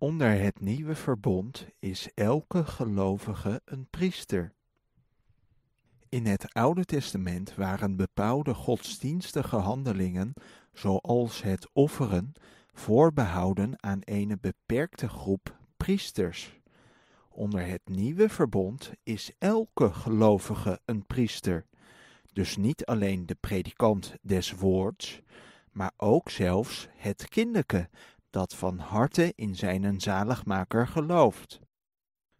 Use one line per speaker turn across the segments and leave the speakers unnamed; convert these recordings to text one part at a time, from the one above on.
Onder het nieuwe verbond is elke gelovige een priester. In het Oude Testament waren bepaalde godsdienstige handelingen, zoals het offeren, voorbehouden aan een beperkte groep priesters. Onder het nieuwe verbond is elke gelovige een priester, dus niet alleen de predikant des woords, maar ook zelfs het kindeke dat van harte in zijn zaligmaker gelooft.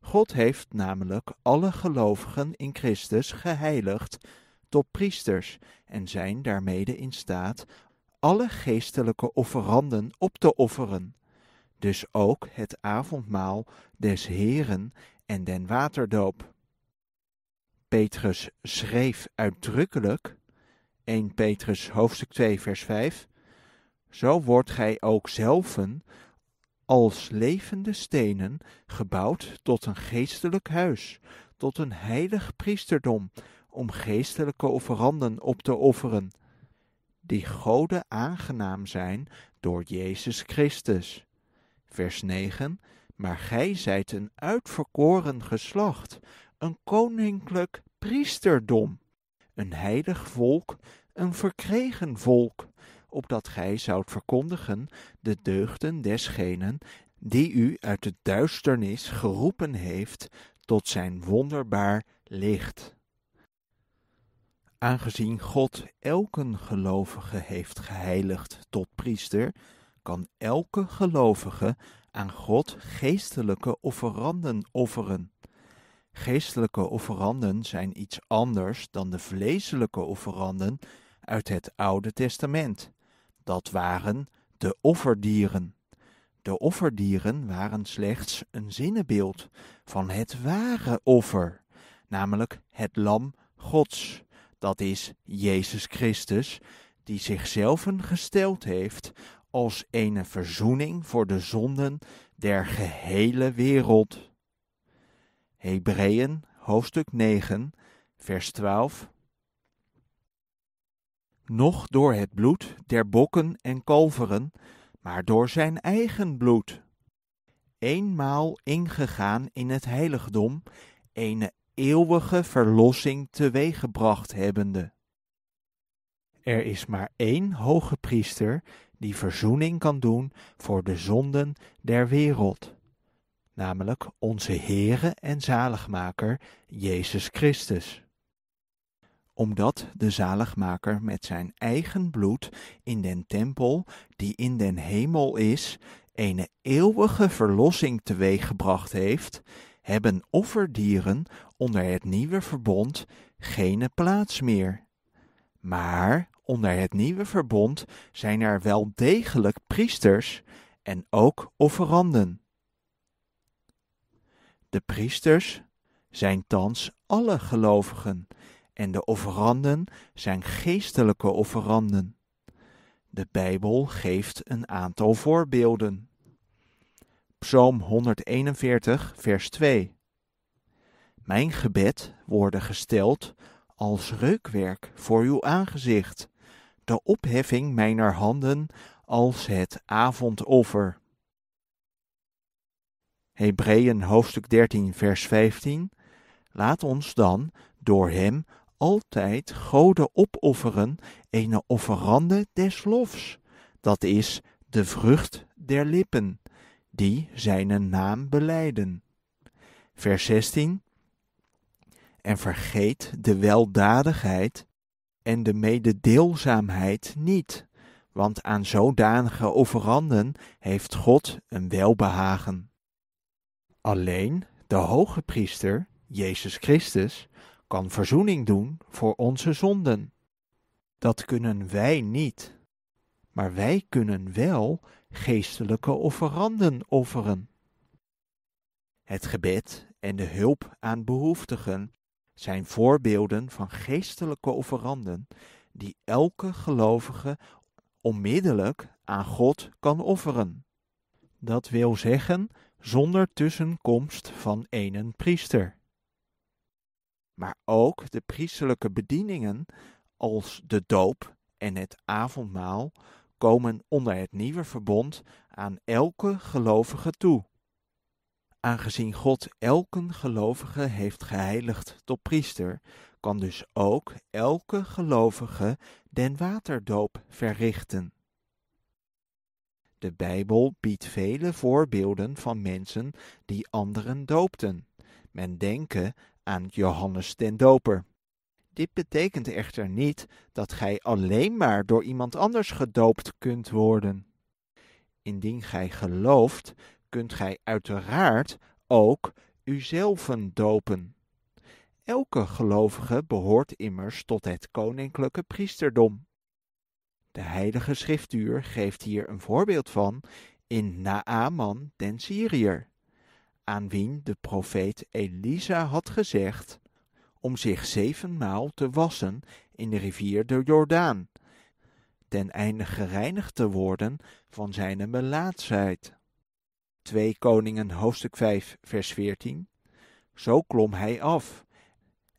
God heeft namelijk alle gelovigen in Christus geheiligd tot priesters en zijn daarmede in staat alle geestelijke offeranden op te offeren, dus ook het avondmaal des Heren en den waterdoop. Petrus schreef uitdrukkelijk 1 Petrus hoofdstuk 2 vers 5 zo wordt gij ook zelven als levende stenen gebouwd tot een geestelijk huis, tot een heilig priesterdom, om geestelijke offeranden op te offeren, die goden aangenaam zijn door Jezus Christus. Vers 9. Maar gij zijt een uitverkoren geslacht, een koninklijk priesterdom, een heilig volk, een verkregen volk, opdat gij zoudt verkondigen de deugden desgenen die u uit de duisternis geroepen heeft tot zijn wonderbaar licht. Aangezien God elken gelovige heeft geheiligd tot priester, kan elke gelovige aan God geestelijke offeranden offeren. Geestelijke offeranden zijn iets anders dan de vleeselijke offeranden uit het Oude Testament. Dat waren de offerdieren. De offerdieren waren slechts een zinnebeeld van het ware offer, namelijk het lam Gods, dat is Jezus Christus, die zichzelf gesteld heeft als een verzoening voor de zonden der gehele wereld. Hebreeën hoofdstuk 9, vers 12 nog door het bloed der bokken en kalveren, maar door zijn eigen bloed. Eenmaal ingegaan in het heiligdom, eene eeuwige verlossing teweeggebracht hebbende. Er is maar één hoge priester die verzoening kan doen voor de zonden der wereld, namelijk onze Heere en Zaligmaker Jezus Christus omdat de zaligmaker met zijn eigen bloed in den tempel, die in den hemel is, een eeuwige verlossing teweeggebracht heeft, hebben offerdieren onder het nieuwe verbond geen plaats meer. Maar onder het nieuwe verbond zijn er wel degelijk priesters en ook offeranden. De priesters zijn thans alle gelovigen en de offeranden zijn geestelijke offeranden. De Bijbel geeft een aantal voorbeelden. Psalm 141, vers 2. Mijn gebed worden gesteld als reukwerk voor uw aangezicht, de opheffing mijner handen als het avondoffer. Hebreeën hoofdstuk 13, vers 15. Laat ons dan door hem altijd Gode opofferen ene offerande des lofs, dat is de vrucht der lippen, die zijn naam beleiden. Vers 16 En vergeet de weldadigheid en de mededeelzaamheid niet, want aan zodanige offeranden heeft God een welbehagen. Alleen de hoge priester, Jezus Christus, kan verzoening doen voor onze zonden. Dat kunnen wij niet, maar wij kunnen wel geestelijke offeranden offeren. Het gebed en de hulp aan behoeftigen zijn voorbeelden van geestelijke offeranden die elke gelovige onmiddellijk aan God kan offeren. Dat wil zeggen zonder tussenkomst van een priester maar ook de priesterlijke bedieningen als de doop en het avondmaal komen onder het nieuwe verbond aan elke gelovige toe. Aangezien God elken gelovige heeft geheiligd tot priester, kan dus ook elke gelovige den waterdoop verrichten. De Bijbel biedt vele voorbeelden van mensen die anderen doopten. Men denken aan Johannes den Doper. Dit betekent echter niet dat gij alleen maar door iemand anders gedoopt kunt worden. Indien gij gelooft, kunt gij uiteraard ook uzelfen, dopen. Elke gelovige behoort immers tot het koninklijke priesterdom. De heilige schriftuur geeft hier een voorbeeld van in Naaman den Syriër aan wien de profeet Elisa had gezegd om zich zevenmaal te wassen in de rivier de Jordaan, ten einde gereinigd te worden van zijn melaatsheid. 2 Koningen hoofdstuk 5 vers 14 Zo klom hij af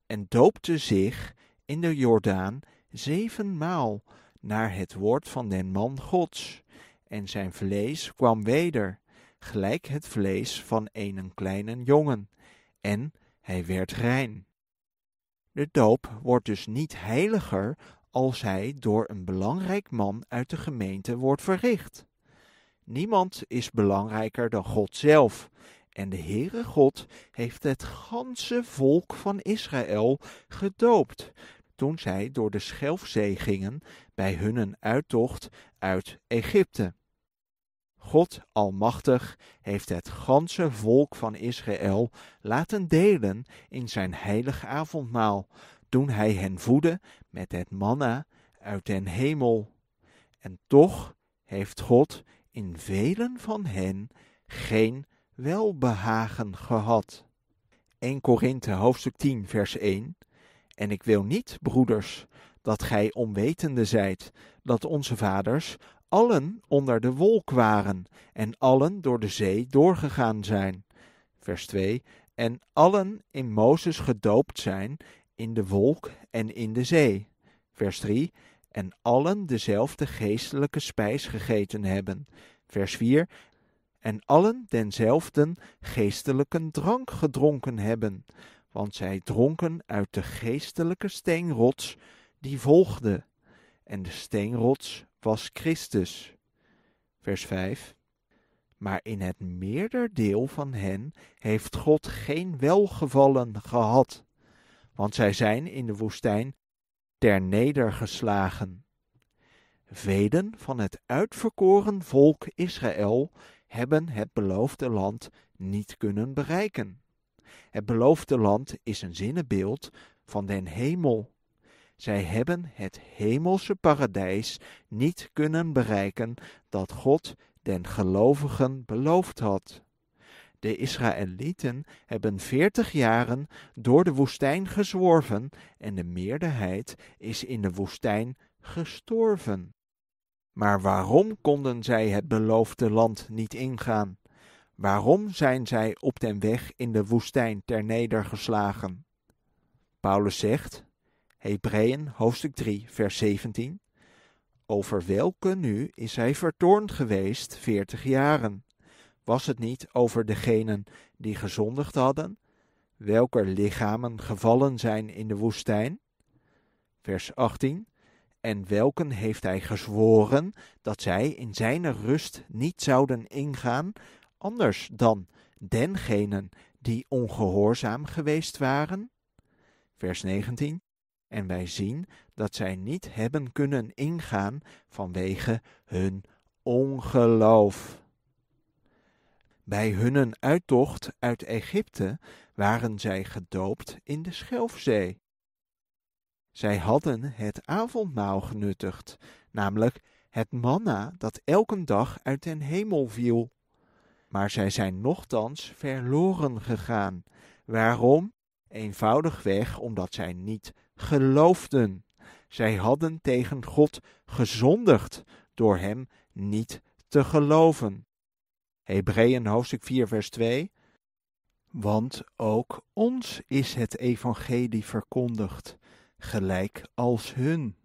en doopte zich in de Jordaan zevenmaal naar het woord van den man Gods, en zijn vlees kwam weder gelijk het vlees van een kleinen jongen, en hij werd rein. De doop wordt dus niet heiliger als hij door een belangrijk man uit de gemeente wordt verricht. Niemand is belangrijker dan God zelf. En de Heere God heeft het ganse volk van Israël gedoopt, toen zij door de Schelfzee gingen bij hun uittocht uit Egypte. God Almachtig heeft het ganse volk van Israël laten delen in zijn heilig avondmaal, toen hij hen voedde met het manna uit den hemel. En toch heeft God in velen van hen geen welbehagen gehad. 1 Korinthe hoofdstuk 10 vers 1 En ik wil niet, broeders, dat gij onwetende zijt dat onze vaders allen onder de wolk waren en allen door de zee doorgegaan zijn. Vers 2. En allen in Mozes gedoopt zijn in de wolk en in de zee. Vers 3. En allen dezelfde geestelijke spijs gegeten hebben. Vers 4. En allen denzelfden geestelijke drank gedronken hebben, want zij dronken uit de geestelijke steenrots die volgde. En de steenrots was Christus. Vers 5. Maar in het meerderdeel van hen heeft God geen welgevallen gehad, want zij zijn in de woestijn ter ternedergeslagen. Velen van het uitverkoren volk Israël hebben het beloofde land niet kunnen bereiken. Het beloofde land is een zinnenbeeld van den hemel. Zij hebben het hemelse paradijs niet kunnen bereiken dat God den gelovigen beloofd had. De Israëlieten hebben veertig jaren door de woestijn gezworven en de meerderheid is in de woestijn gestorven. Maar waarom konden zij het beloofde land niet ingaan? Waarom zijn zij op den weg in de woestijn geslagen? Paulus zegt: Hebreeën hoofdstuk 3, vers 17. Over welke nu is hij vertoornd geweest veertig jaren? Was het niet over degenen die gezondigd hadden, welker lichamen gevallen zijn in de woestijn? Vers 18. En welken heeft hij gezworen dat zij in zijn rust niet zouden ingaan, anders dan dengenen die ongehoorzaam geweest waren? Vers 19. En wij zien dat zij niet hebben kunnen ingaan vanwege hun ongeloof. Bij hun uittocht uit Egypte waren zij gedoopt in de Schelfzee. Zij hadden het avondmaal genuttigd, namelijk het manna dat elke dag uit den hemel viel. Maar zij zijn nochtans verloren gegaan. Waarom? Eenvoudigweg omdat zij niet geloofden. Zij hadden tegen God gezondigd door hem niet te geloven. Hebreeën hoofdstuk 4 vers 2 Want ook ons is het evangelie verkondigd, gelijk als hun.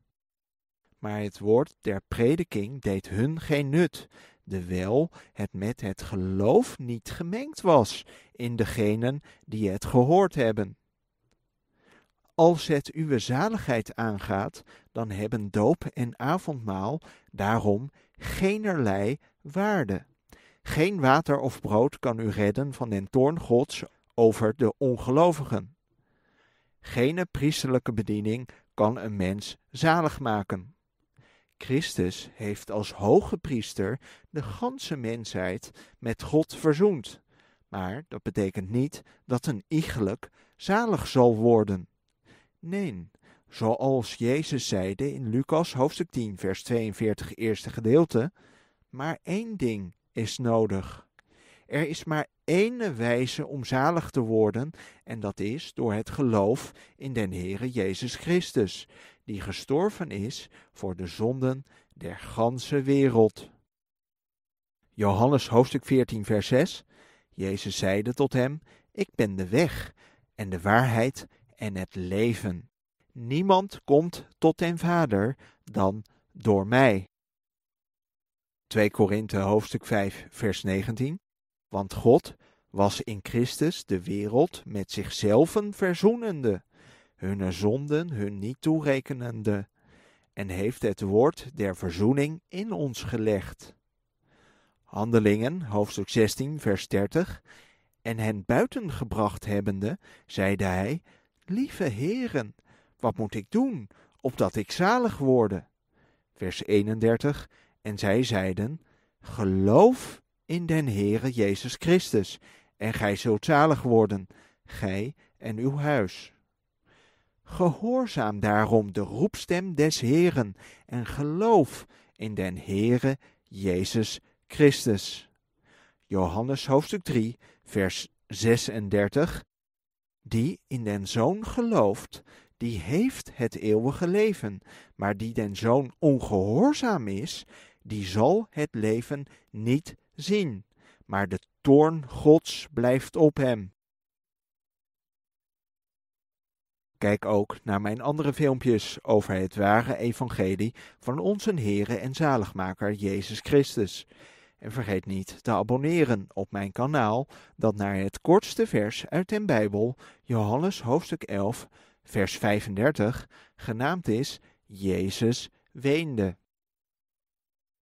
Maar het woord der prediking deed hun geen nut, dewel het met het geloof niet gemengd was in degenen die het gehoord hebben. Als het uw zaligheid aangaat, dan hebben doop en avondmaal daarom geenerlei waarde. Geen water of brood kan u redden van den toorn Gods over de ongelovigen. Geen priesterlijke bediening kan een mens zalig maken. Christus heeft als hoge priester de ganse mensheid met God verzoend. Maar dat betekent niet dat een iegelijk zalig zal worden. Nee, zoals Jezus zeide in Lucas hoofdstuk 10, vers 42, eerste gedeelte, maar één ding is nodig. Er is maar één wijze om zalig te worden, en dat is door het geloof in den Heere Jezus Christus, die gestorven is voor de zonden der ganse wereld. Johannes hoofdstuk 14, vers 6. Jezus zeide tot hem: Ik ben de weg en de waarheid en het leven. Niemand komt tot den Vader dan door mij. 2 Korinthe hoofdstuk 5 vers 19 Want God was in Christus de wereld met zichzelf verzoenende, hun zonden hun niet toerekenende, en heeft het woord der verzoening in ons gelegd. Handelingen, hoofdstuk 16, vers 30. En hen buiten gebracht hebbende, zeide hij: Lieve heren, wat moet ik doen, opdat ik zalig worde? Vers 31. En zij zeiden, geloof in den Heere Jezus Christus, en gij zult zalig worden, gij en uw huis. Gehoorzaam daarom de roepstem des Heren, en geloof in den Heere Jezus Christus. Johannes hoofdstuk 3, vers 36 die in den Zoon gelooft, die heeft het eeuwige leven. Maar die den Zoon ongehoorzaam is, die zal het leven niet zien. Maar de toorn Gods blijft op hem. Kijk ook naar mijn andere filmpjes over het ware evangelie van onze Heere en Zaligmaker Jezus Christus. En vergeet niet te abonneren op mijn kanaal dat naar het kortste vers uit den Bijbel, Johannes hoofdstuk 11, vers 35, genaamd is Jezus weende.